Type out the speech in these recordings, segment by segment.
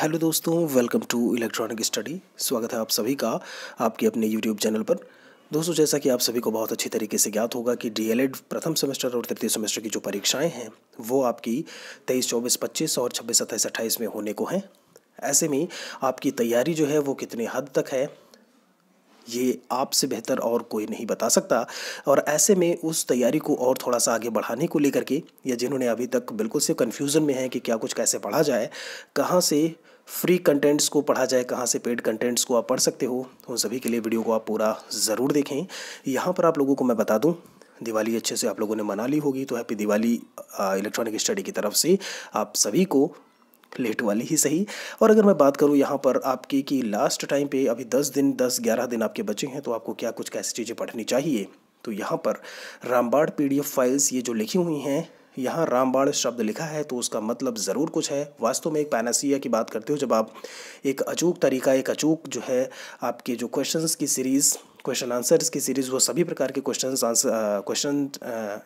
hello दोस्तों welcome to electronic study स्वागत है आप सभी का आपके अपने यूट्यूब चैनल पर दोस्तों जैसा कि आप सभी को बहुत अच्छी तरीके से ज्ञात होगा कि डी प्रथम सेमेस्टर और तृतीय सेमेस्टर की जो परीक्षाएं हैं वो आपकी तेईस चौबीस पच्चीस और छब्बीस सत्ताईस अट्ठाईस में होने को हैं ऐसे में आपकी तैयारी जो है वो कितने हद तक है ये आपसे बेहतर और कोई नहीं बता सकता और ऐसे में उस तैयारी को और थोड़ा सा आगे बढ़ाने को लेकर के या जिन्होंने अभी तक बिल्कुल से कन्फ्यूज़न में है कि क्या कुछ कैसे पढ़ा जाए कहाँ से फ्री कंटेंट्स को पढ़ा जाए कहाँ से पेड कंटेंट्स को आप पढ़ सकते हो उन सभी के लिए वीडियो को आप पूरा ज़रूर देखें यहाँ पर आप लोगों को मैं बता दूँ दिवाली अच्छे से आप लोगों ने मना ली होगी तो हैप्पी दिवाली इलेक्ट्रॉनिक स्टडी की तरफ से आप सभी को लेट वाली ही सही और अगर मैं बात करूँ यहाँ पर आपकी कि लास्ट टाइम पे अभी दस दिन दस ग्यारह दिन आपके बचे हैं तो आपको क्या कुछ कैसी चीज़ें पढ़नी चाहिए तो यहाँ पर रामबाड़ पी फाइल्स ये जो लिखी हुई हैं यहाँ रामबाड़ शब्द लिखा है तो उसका मतलब ज़रूर कुछ है वास्तव में एक पैनासिया की बात करते हो जब आप एक अचूक तरीका एक अचूक जो है आपके जो क्वेश्चंस की सीरीज़ क्वेश्चन आंसर्स की सीरीज़ वो सभी प्रकार के क्वेश्चन क्वेश्चन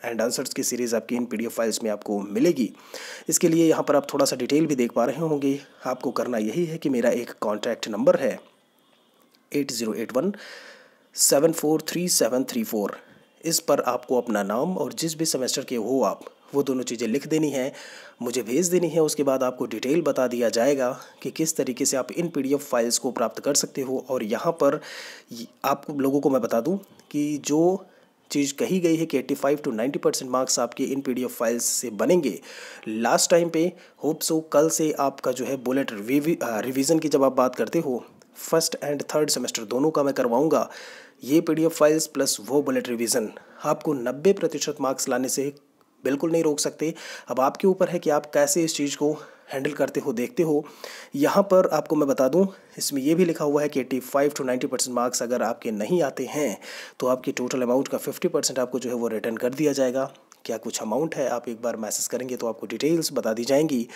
एंड आंसर्स की सीरीज़ आपकी इन पीडीएफ फाइल्स में आपको मिलेगी इसके लिए यहाँ पर आप थोड़ा सा डिटेल भी देख पा रहे होंगे आपको करना यही है कि मेरा एक कॉन्टैक्ट नंबर है eight zero eight one seven four three seven three four इस पर आपको अपना नाम और जिस भी सेमेस्टर के हो आप वो दोनों चीज़ें लिख देनी है मुझे भेज देनी है उसके बाद आपको डिटेल बता दिया जाएगा कि किस तरीके से आप इन पीडीएफ फाइल्स को प्राप्त कर सकते हो और यहाँ पर आप लोगों को मैं बता दूँ कि जो चीज़ कही गई है कि 85 टू नाइन्टी परसेंट मार्क्स आपके इन पीडीएफ फाइल्स से बनेंगे लास्ट टाइम पे होप सो कल से आपका जो है बुलेट रिवीजन की जब आप बात करते हो फर्स्ट एंड थर्ड सेमेस्टर दोनों का मैं करवाऊंगा ये पीडीएफ फाइल्स प्लस वो बुलेट रिवीजन आपको 90 प्रतिशत मार्क्स लाने से बिल्कुल नहीं रोक सकते अब आपके ऊपर है कि आप कैसे इस चीज़ को हैंडल करते हो देखते हो यहाँ पर आपको मैं बता दूँ इसमें यह भी लिखा हुआ है कि eighty five two ninety percent marks अगर आपके नहीं आते हैं तो आपकी टोटल अमाउंट का फिफ्टी परसेंट आपको जो है वो रिटर्न कर दिया जाएगा क्या कुछ अमाउंट है आप एक बार मैसेज करेंगे तो आपको डिटेल्स बता दी जाएंगी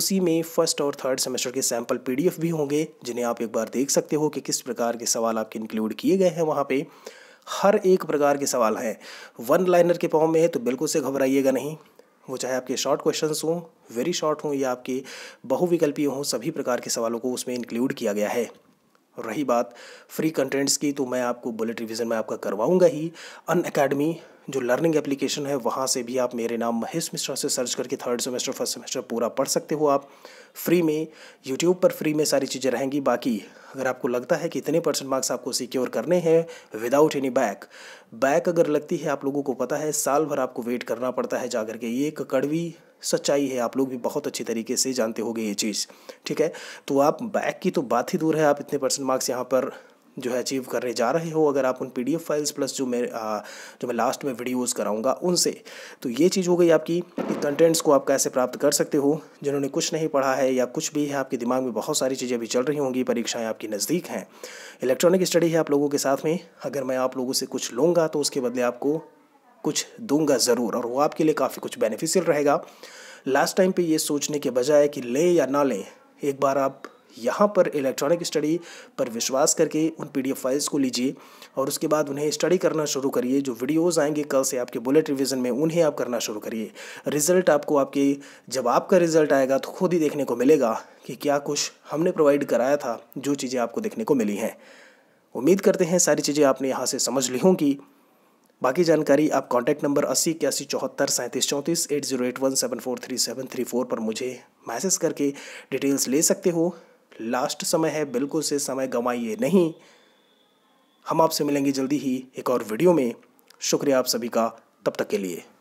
उसी में फर्स्ट और थर्ड सेमेस्टर के सैम्पल एफ भी होंगे जिन्हें आप एक बार देख सकते हो कि किस प्रकार के सवाल आपके इंक्लूड किए गए हैं वहाँ पर हर एक प्रकार के सवाल हैं वन लाइनर के फॉर्म में है तो बिल्कुल से घबराइएगा नहीं वो चाहे आपके शॉर्ट क्वेश्चंस हों वेरी शॉर्ट हों या आपके बहुविकल्पीय हों सभी प्रकार के सवालों को उसमें इंक्लूड किया गया है रही बात फ्री कंटेंट्स की तो मैं आपको बुलेट रिवीजन में आपका करवाऊंगा ही अन अकेडमी जो लर्निंग एप्लीकेशन है वहाँ से भी आप मेरे नाम महेश मिश्रा से सर्च करके थर्ड सेमेस्टर फर्स्ट सेमेस्टर पूरा पढ़ सकते हो आप फ्री में यूट्यूब पर फ्री में सारी चीज़ें रहेंगी बाकी अगर आपको लगता है कि इतने परसेंट मार्क्स आपको सिक्योर करने हैं विदाउट एनी बैक बैक अगर लगती है आप लोगों को पता है साल भर आपको वेट करना पड़ता है जाकर के ये एक कड़वी सच्चाई है आप लोग भी बहुत अच्छी तरीके से जानते होंगे ये चीज़ ठीक है तो आप बैक की तो बात ही दूर है आप इतने परसेंट मार्क्स यहाँ पर जो है अचीव करने जा रहे हो अगर आप उन पी फाइल्स प्लस जो मैं जो मैं लास्ट में वीडियोस कराऊंगा उनसे तो ये चीज़ हो गई आपकी कि कंटेंट्स को आप कैसे प्राप्त कर सकते हो जिन्होंने कुछ नहीं पढ़ा है या कुछ भी है आपके दिमाग में बहुत सारी चीज़ें अभी चल रही होंगी परीक्षाएँ आपकी नज़दीक हैं इलेक्ट्रॉनिक स्टडी है आप लोगों के साथ में अगर मैं आप लोगों से कुछ लूँगा तो उसके बदले आपको कुछ दूंगा ज़रूर और वो आपके लिए काफ़ी कुछ बेनिफिशियल रहेगा लास्ट टाइम पे ये सोचने के बजाय कि लें या ना लें एक बार आप यहाँ पर इलेक्ट्रॉनिक स्टडी पर विश्वास करके उन पी फाइल्स को लीजिए और उसके बाद उन्हें स्टडी करना शुरू करिए जो वीडियोज़ आएंगे कल से आपके बुलेट रिविज़न में उन्हें आप करना शुरू करिए रिजल्ट आपको आपके जब आपका रिजल्ट आएगा तो खुद ही देखने को मिलेगा कि क्या कुछ हमने प्रोवाइड कराया था जो चीज़ें आपको देखने को मिली हैं उम्मीद करते हैं सारी चीज़ें आपने यहाँ से समझ ली होंगी बाकी जानकारी आप कॉन्टैक्ट नंबर अस्सी इक्यासी चौहत्तर सैंतीस चौंतीस eight zero eight one seven four three seven three four पर मुझे मैसेज करके डिटेल्स ले सकते हो लास्ट समय है बिल्कुल से समय गंवाइए नहीं हम आपसे मिलेंगे जल्दी ही एक और वीडियो में शुक्रिया आप सभी का तब तक के लिए